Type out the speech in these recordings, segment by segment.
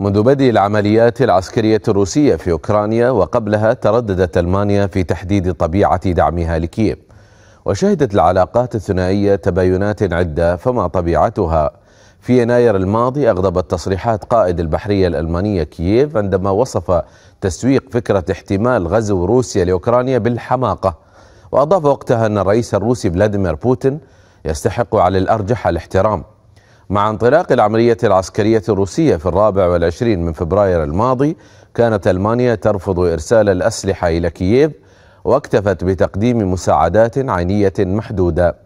منذ بدء العمليات العسكرية الروسية في أوكرانيا وقبلها ترددت ألمانيا في تحديد طبيعة دعمها لكييف وشهدت العلاقات الثنائية تباينات عدة فما طبيعتها في يناير الماضي أغضبت تصريحات قائد البحرية الألمانية كييف عندما وصف تسويق فكرة احتمال غزو روسيا لأوكرانيا بالحماقة وأضاف وقتها أن الرئيس الروسي فلاديمير بوتين يستحق على الأرجح الاحترام مع انطلاق العملية العسكرية الروسية في الرابع والعشرين من فبراير الماضي كانت ألمانيا ترفض إرسال الأسلحة إلى كييف واكتفت بتقديم مساعدات عينية محدودة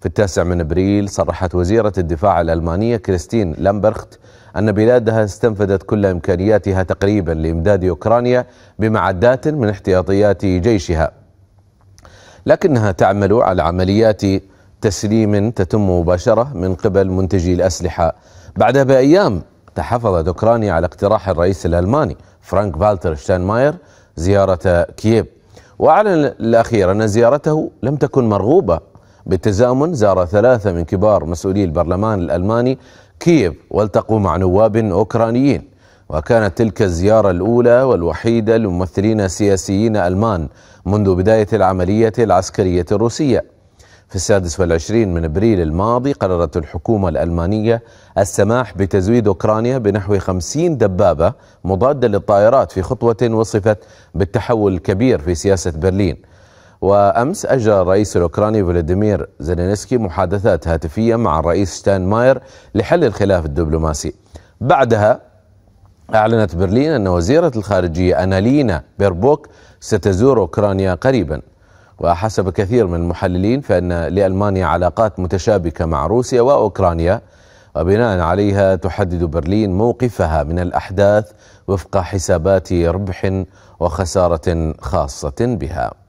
في التاسع من أبريل صرحت وزيرة الدفاع الألمانية كريستين لامبرخت أن بلادها استنفذت كل إمكانياتها تقريبا لإمداد أوكرانيا بمعدات من احتياطيات جيشها لكنها تعمل على عمليات تسليم تتم مباشرة من قبل منتجي الأسلحة بعدها بأيام تحفظت أوكرانيا على اقتراح الرئيس الألماني فرانك فالتر شتاينماير زيارة كييف وأعلن الأخير أن زيارته لم تكن مرغوبة بالتزامن زار ثلاثة من كبار مسؤولي البرلمان الألماني كييف والتقوا مع نواب أوكرانيين وكانت تلك الزيارة الأولى والوحيدة لممثلين سياسيين ألمان منذ بداية العملية العسكرية الروسية في السادس والعشرين من ابريل الماضي قررت الحكومة الألمانية السماح بتزويد أوكرانيا بنحو خمسين دبابة مضادة للطائرات في خطوة وصفت بالتحول الكبير في سياسة برلين وأمس أجرى الرئيس الأوكراني فولاديمير زيلينسكي محادثات هاتفية مع الرئيس ماير لحل الخلاف الدبلوماسي بعدها أعلنت برلين أن وزيرة الخارجية أنالينا بيربوك ستزور أوكرانيا قريباً وحسب كثير من المحللين فإن لألمانيا علاقات متشابكة مع روسيا وأوكرانيا وبناء عليها تحدد برلين موقفها من الأحداث وفق حسابات ربح وخسارة خاصة بها